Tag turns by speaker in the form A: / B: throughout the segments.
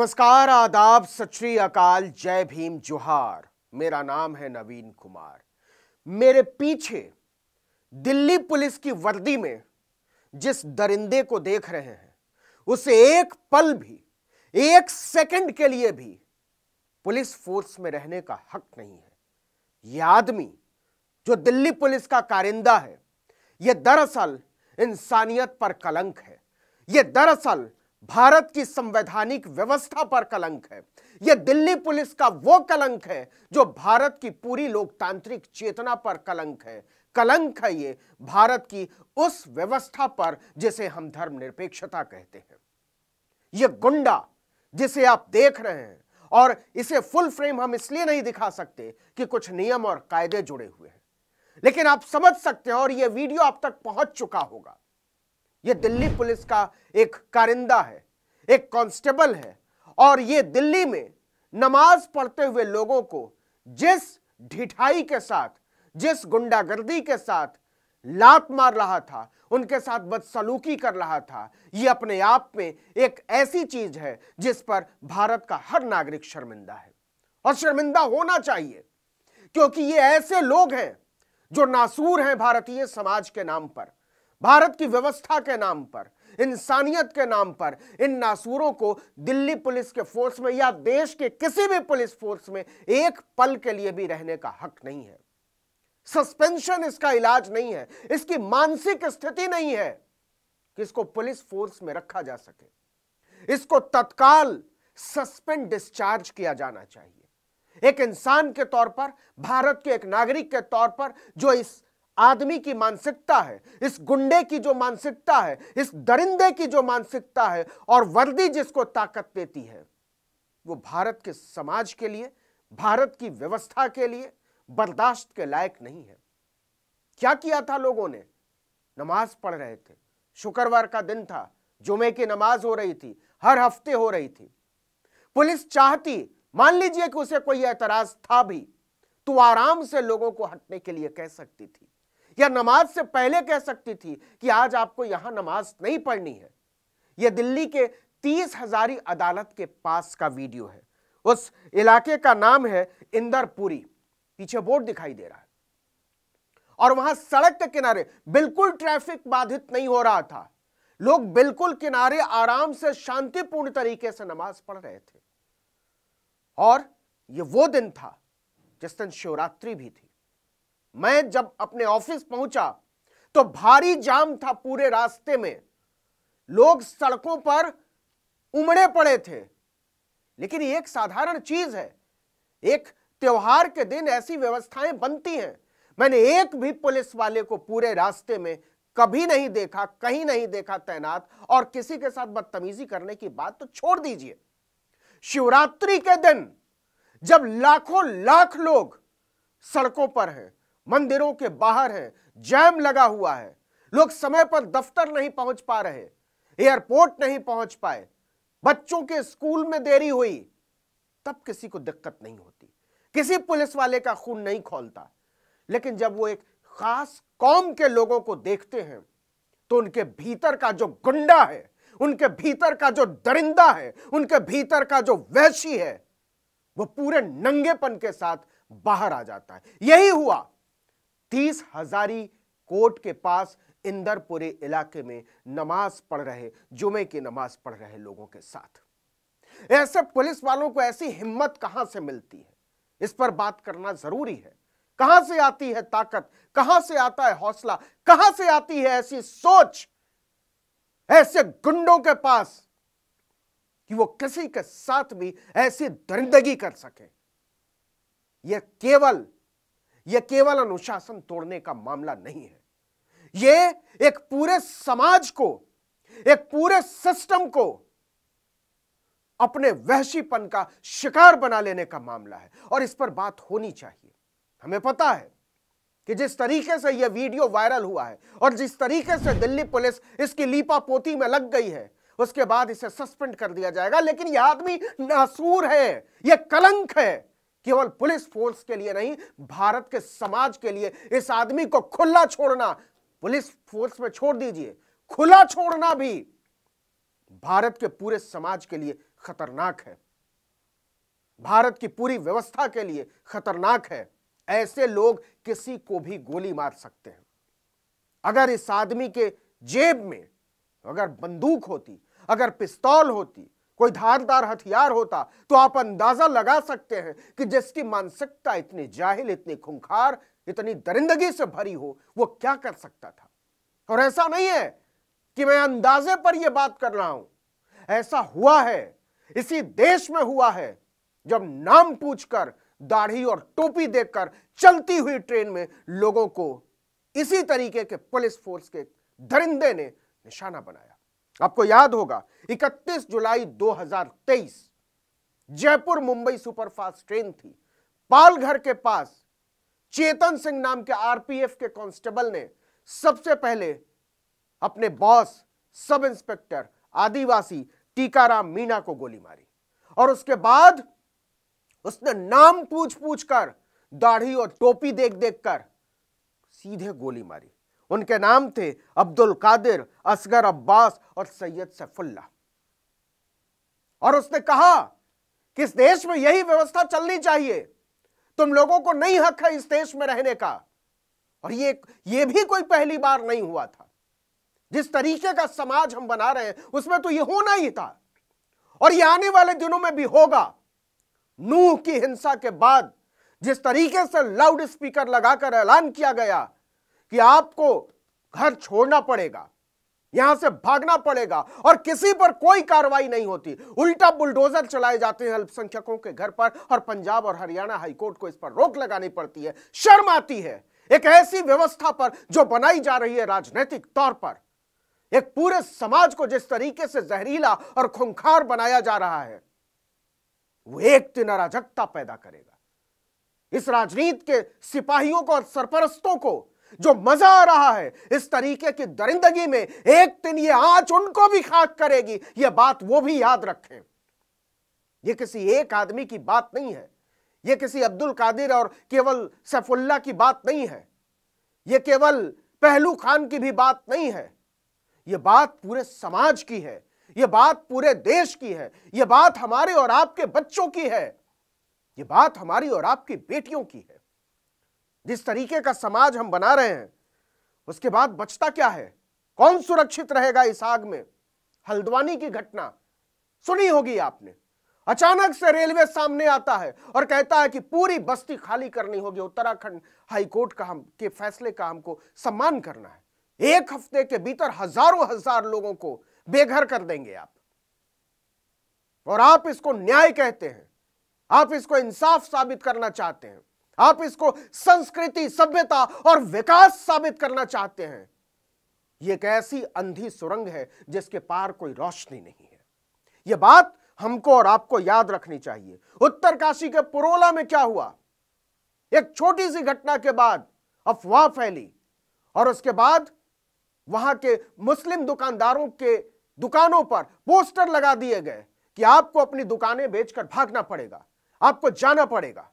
A: नमस्कार आदाब सत श्री अकाल जय भीम जोहार मेरा नाम है नवीन कुमार मेरे पीछे दिल्ली पुलिस की वर्दी में जिस दरिंदे को देख रहे हैं उसे एक पल भी एक सेकंड के लिए भी पुलिस फोर्स में रहने का हक नहीं है यह आदमी जो दिल्ली पुलिस का कारिंदा है यह दरअसल इंसानियत पर कलंक है यह दरअसल भारत की संवैधानिक व्यवस्था पर कलंक है यह दिल्ली पुलिस का वो कलंक है जो भारत की पूरी लोकतांत्रिक चेतना पर कलंक है कलंक है ये भारत की उस व्यवस्था पर जिसे हम धर्मनिरपेक्षता कहते हैं यह गुंडा जिसे आप देख रहे हैं और इसे फुल फ्रेम हम इसलिए नहीं दिखा सकते कि कुछ नियम और कायदे जुड़े हुए हैं लेकिन आप समझ सकते हैं और यह वीडियो आप तक पहुंच चुका होगा ये दिल्ली पुलिस का एक कारिंदा है एक कांस्टेबल है और ये दिल्ली में नमाज पढ़ते हुए लोगों को जिस ढिठाई के साथ जिस गुंडागर्दी के साथ लात मार रहा था उनके साथ बदसलूकी कर रहा था यह अपने आप में एक ऐसी चीज है जिस पर भारत का हर नागरिक शर्मिंदा है और शर्मिंदा होना चाहिए क्योंकि ये ऐसे लोग हैं जो नासूर हैं भारतीय समाज के नाम पर भारत की व्यवस्था के नाम पर इंसानियत के नाम पर इन नासूरों को दिल्ली पुलिस के फोर्स में या देश के किसी भी पुलिस फोर्स में एक पल के लिए भी रहने का हक नहीं है सस्पेंशन इसका इलाज नहीं है इसकी मानसिक स्थिति नहीं है कि इसको पुलिस फोर्स में रखा जा सके इसको तत्काल सस्पेंड डिस्चार्ज किया जाना चाहिए एक इंसान के तौर पर भारत के एक नागरिक के तौर पर जो इस आदमी की मानसिकता है इस गुंडे की जो मानसिकता है इस दरिंदे की जो मानसिकता है और वर्दी जिसको ताकत देती है वो भारत के समाज के लिए भारत की व्यवस्था के लिए बर्दाश्त के लायक नहीं है क्या किया था लोगों ने नमाज पढ़ रहे थे शुक्रवार का दिन था जुमे की नमाज हो रही थी हर हफ्ते हो रही थी पुलिस चाहती मान लीजिए कि उसे कोई एतराज था भी तो आराम से लोगों को हटने के लिए कह सकती थी या नमाज से पहले कह सकती थी कि आज आपको यहां नमाज नहीं पढ़नी है यह दिल्ली के तीस हजारी अदालत के पास का वीडियो है उस इलाके का नाम है इंदरपुरी पीछे बोर्ड दिखाई दे रहा है और वहां सड़क के किनारे बिल्कुल ट्रैफिक बाधित नहीं हो रहा था लोग बिल्कुल किनारे आराम से शांतिपूर्ण तरीके से नमाज पढ़ रहे थे और यह वो दिन था जिस दिन शिवरात्रि भी थी मैं जब अपने ऑफिस पहुंचा तो भारी जाम था पूरे रास्ते में लोग सड़कों पर उमड़े पड़े थे लेकिन एक साधारण चीज है एक त्योहार के दिन ऐसी व्यवस्थाएं बनती हैं मैंने एक भी पुलिस वाले को पूरे रास्ते में कभी नहीं देखा कहीं नहीं देखा तैनात और किसी के साथ बदतमीजी करने की बात तो छोड़ दीजिए शिवरात्रि के दिन जब लाखों लाख लोग सड़कों पर हैं मंदिरों के बाहर हैं जैम लगा हुआ है लोग समय पर दफ्तर नहीं पहुंच पा रहे एयरपोर्ट नहीं पहुंच पाए बच्चों के स्कूल में देरी हुई तब किसी को दिक्कत नहीं होती किसी पुलिस वाले का खून नहीं खोलता लेकिन जब वो एक खास कौम के लोगों को देखते हैं तो उनके भीतर का जो गुंडा है उनके भीतर का जो दरिंदा है उनके भीतर का जो वैशी है वो पूरे नंगेपन के साथ बाहर आ जाता है यही हुआ तीस हजारी कोर्ट के पास इंदरपुरे इलाके में नमाज पढ़ रहे जुमे की नमाज पढ़ रहे लोगों के साथ ऐसे पुलिस वालों को ऐसी हिम्मत कहां से मिलती है इस पर बात करना जरूरी है कहां से आती है ताकत कहां से आता है हौसला कहां से आती है ऐसी सोच ऐसे गुंडों के पास कि वो किसी के साथ भी ऐसी दरिंदगी कर सके यह केवल यह केवल अनुशासन तोड़ने का मामला नहीं है यह एक पूरे समाज को एक पूरे सिस्टम को अपने वहशीपन का शिकार बना लेने का मामला है और इस पर बात होनी चाहिए हमें पता है कि जिस तरीके से यह वीडियो वायरल हुआ है और जिस तरीके से दिल्ली पुलिस इसकी लीपा पोती में लग गई है उसके बाद इसे सस्पेंड कर दिया जाएगा लेकिन यह आदमी नासूर है यह कलंक है केवल पुलिस फोर्स के लिए नहीं भारत के समाज के लिए इस आदमी को खुला छोड़ना पुलिस फोर्स में छोड़ दीजिए खुला छोड़ना भी भारत के पूरे समाज के लिए खतरनाक है भारत की पूरी व्यवस्था के लिए खतरनाक है ऐसे लोग किसी को भी गोली मार सकते हैं अगर इस आदमी के जेब में अगर बंदूक होती अगर पिस्तौल होती कोई धारदार हथियार होता तो आप अंदाजा लगा सकते हैं कि जिसकी मानसिकता इतनी जाहिल इतनी खुंखार इतनी दरिंदगी से भरी हो वो क्या कर सकता था और ऐसा नहीं है कि मैं अंदाजे पर यह बात कर रहा हूं ऐसा हुआ है इसी देश में हुआ है जब नाम पूछकर दाढ़ी और टोपी देकर चलती हुई ट्रेन में लोगों को इसी तरीके के पुलिस फोर्स के दरिंदे ने निशाना बनाया आपको याद होगा 31 जुलाई 2023 जयपुर मुंबई सुपरफास्ट ट्रेन थी पालघर के पास चेतन सिंह नाम के आरपीएफ के कांस्टेबल ने सबसे पहले अपने बॉस सब इंस्पेक्टर आदिवासी टीकाराम मीणा को गोली मारी और उसके बाद उसने नाम पूछ पूछ कर दाढ़ी और टोपी देख देख कर सीधे गोली मारी उनके नाम थे अब्दुल कादिर असगर अब्बास और सैयद सैफुल्ला और उसने कहा कि इस देश में यही व्यवस्था चलनी चाहिए तुम लोगों को नहीं हक है इस देश में रहने का और ये ये भी कोई पहली बार नहीं हुआ था जिस तरीके का समाज हम बना रहे हैं उसमें तो ये होना ही था और ये आने वाले दिनों में भी होगा नूह की हिंसा के बाद जिस तरीके से लाउड स्पीकर लगाकर ऐलान किया गया कि आपको घर छोड़ना पड़ेगा यहां से भागना पड़ेगा और किसी पर कोई कार्रवाई नहीं होती उल्टा बुलडोजर चलाए जाते हैं अल्पसंख्यकों के घर पर और पंजाब और हरियाणा हाईकोर्ट को इस पर रोक लगानी पड़ती है शर्म आती है एक ऐसी व्यवस्था पर जो बनाई जा रही है राजनीतिक तौर पर एक पूरे समाज को जिस तरीके से जहरीला और खुंखार बनाया जा रहा है वो एक दिन अराजकता पैदा करेगा इस राजनीति के सिपाहियों को और सरपरस्तों को जो मजा आ रहा है इस तरीके की दरिंदगी में एक दिन ये आंच उनको भी खाक करेगी ये बात वो भी याद रखें ये किसी एक आदमी की बात नहीं है ये किसी अब्दुल कादिर और केवल सैफुल्ला की बात नहीं है ये केवल पहलू खान की भी बात नहीं है ये बात पूरे समाज की है ये बात पूरे देश की है ये बात हमारे और आपके बच्चों की है ये बात हमारी और आपकी बेटियों की है जिस तरीके का समाज हम बना रहे हैं उसके बाद बचता क्या है कौन सुरक्षित रहेगा इस आग में हल्द्वानी की घटना सुनी होगी आपने अचानक से रेलवे सामने आता है और कहता है कि पूरी बस्ती खाली करनी होगी उत्तराखंड हाईकोर्ट का हम के फैसले का हमको सम्मान करना है एक हफ्ते के भीतर हजारों हजार लोगों को बेघर कर देंगे आप और आप इसको न्याय कहते हैं आप इसको इंसाफ साबित करना चाहते हैं आप इसको संस्कृति सभ्यता और विकास साबित करना चाहते हैं यह एक ऐसी अंधी सुरंग है जिसके पार कोई रोशनी नहीं है यह बात हमको और आपको याद रखनी चाहिए उत्तरकाशी के पुरोला में क्या हुआ एक छोटी सी घटना के बाद अफवाह फैली और उसके बाद वहां के मुस्लिम दुकानदारों के दुकानों पर पोस्टर लगा दिए गए कि आपको अपनी दुकानें बेचकर भागना पड़ेगा आपको जाना पड़ेगा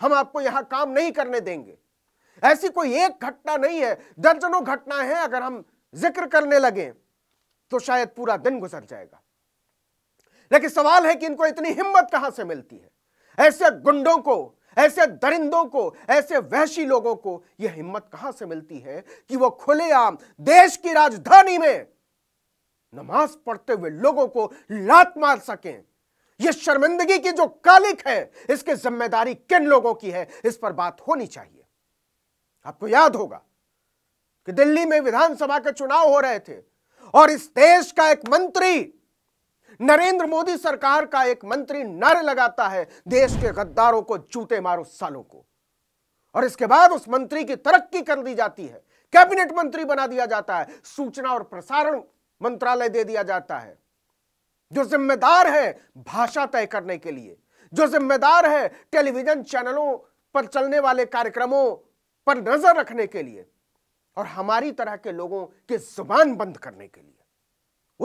A: हम आपको यहां काम नहीं करने देंगे ऐसी कोई एक घटना नहीं है दर्जनों घटनाएं हैं अगर हम जिक्र करने लगे तो शायद पूरा दिन गुजर जाएगा लेकिन सवाल है कि इनको इतनी हिम्मत कहां से मिलती है ऐसे गुंडों को ऐसे दरिंदों को ऐसे वहशी लोगों को यह हिम्मत कहां से मिलती है कि वह खुलेआम देश की राजधानी में नमाज पढ़ते हुए लोगों को लात मार सकें यह शर्मिंदगी की जो कालिक है इसकी जिम्मेदारी किन लोगों की है इस पर बात होनी चाहिए आपको याद होगा कि दिल्ली में विधानसभा के चुनाव हो रहे थे और इस देश का एक मंत्री नरेंद्र मोदी सरकार का एक मंत्री नारे लगाता है देश के गद्दारों को जूते मारो सालों को और इसके बाद उस मंत्री की तरक्की कर दी जाती है कैबिनेट मंत्री बना दिया जाता है सूचना और प्रसारण मंत्रालय दे दिया जाता है जो जिम्मेदार है भाषा तय करने के लिए जो जिम्मेदार है टेलीविजन चैनलों पर चलने वाले कार्यक्रमों पर नजर रखने के लिए और हमारी तरह के लोगों की जुबान बंद करने के लिए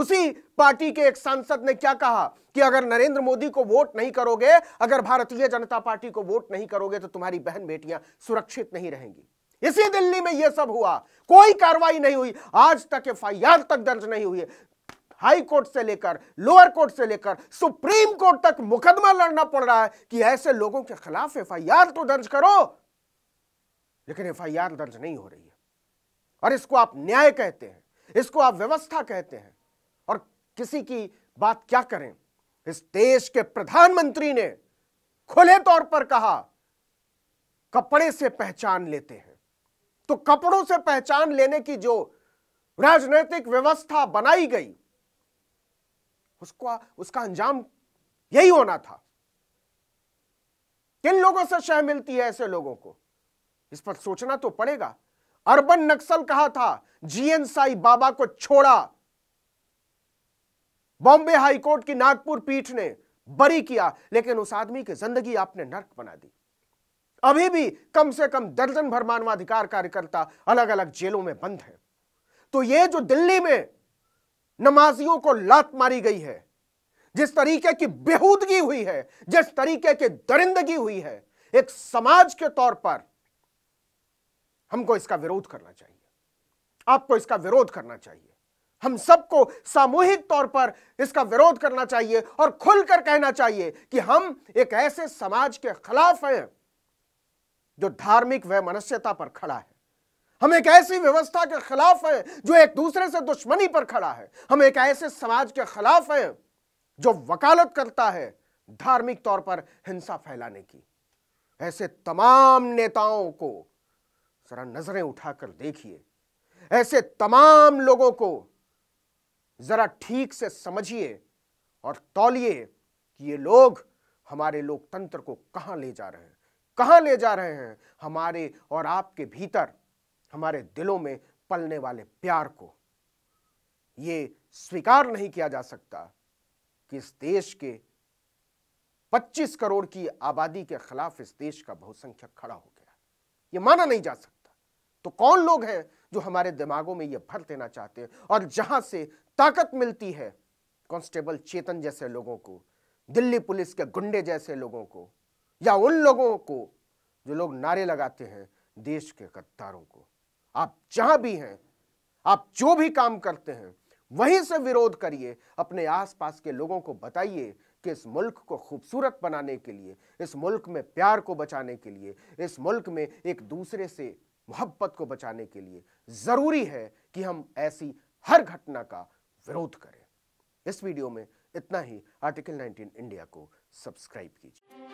A: उसी पार्टी के एक सांसद ने क्या कहा कि अगर नरेंद्र मोदी को वोट नहीं करोगे अगर भारतीय जनता पार्टी को वोट नहीं करोगे तो तुम्हारी बहन बेटियां सुरक्षित नहीं रहेंगी इसी दिल्ली में यह सब हुआ कोई कार्रवाई नहीं हुई आज तक एफ तक दर्ज नहीं हुई हाई कोर्ट से लेकर लोअर कोर्ट से लेकर सुप्रीम कोर्ट तक मुकदमा लड़ना पड़ रहा है कि ऐसे लोगों के खिलाफ एफआईआर तो दर्ज करो लेकिन एफआईआर दर्ज नहीं हो रही है और इसको आप न्याय कहते हैं इसको आप व्यवस्था कहते हैं और किसी की बात क्या करें इस देश के प्रधानमंत्री ने खुले तौर पर कहा कपड़े से पहचान लेते हैं तो कपड़ों से पहचान लेने की जो राजनीतिक व्यवस्था बनाई गई उसको उसका अंजाम यही होना था किन लोगों से शह मिलती है ऐसे लोगों को इस पर सोचना तो पड़ेगा अर्बन नक्सल कहा था जीएन साई बाबा को छोड़ा बॉम्बे हाईकोर्ट की नागपुर पीठ ने बरी किया लेकिन उस आदमी की जिंदगी आपने नर्क बना दी अभी भी कम से कम दर्जन भर मानवाधिकार कार्यकर्ता अलग अलग जेलों में बंद हैं तो ये जो दिल्ली में नमाजियों को लात मारी गई है जिस तरीके की बेहूदगी हुई है जिस तरीके की दरिंदगी हुई है एक समाज के तौर पर हमको इसका विरोध करना चाहिए आपको इसका विरोध करना चाहिए हम सबको सामूहिक तौर पर इसका विरोध करना चाहिए और खुलकर कहना चाहिए कि हम एक ऐसे समाज के खिलाफ हैं जो धार्मिक वह मनस्यता पर खड़ा है हम एक ऐसी व्यवस्था के खिलाफ हैं जो एक दूसरे से दुश्मनी पर खड़ा है हम एक ऐसे समाज के खिलाफ हैं जो वकालत करता है धार्मिक तौर पर हिंसा फैलाने की ऐसे तमाम नेताओं को जरा नजरें उठाकर देखिए ऐसे तमाम लोगों को जरा ठीक से समझिए और तौलिए कि ये लोग हमारे लोकतंत्र को कहां ले जा रहे हैं कहां ले जा रहे हैं हमारे और आपके भीतर हमारे दिलों में पलने वाले प्यार को ये स्वीकार नहीं किया जा सकता कि इस देश के 25 करोड़ की आबादी के खिलाफ इस देश का बहुसंख्यक खड़ा हो गया यह माना नहीं जा सकता तो कौन लोग हैं जो हमारे दिमागों में यह भर देना चाहते हैं और जहां से ताकत मिलती है कांस्टेबल चेतन जैसे लोगों को दिल्ली पुलिस के गुंडे जैसे लोगों को या उन लोगों को जो लोग नारे लगाते हैं देश के गद्दारों को आप जहां भी हैं आप जो भी काम करते हैं वहीं से विरोध करिए अपने आसपास के लोगों को बताइए कि इस मुल्क को खूबसूरत बनाने के लिए इस मुल्क में प्यार को बचाने के लिए इस मुल्क में एक दूसरे से मोहब्बत को बचाने के लिए ज़रूरी है कि हम ऐसी हर घटना का विरोध करें इस वीडियो में इतना ही आर्टिकल 19 इंडिया को सब्सक्राइब कीजिए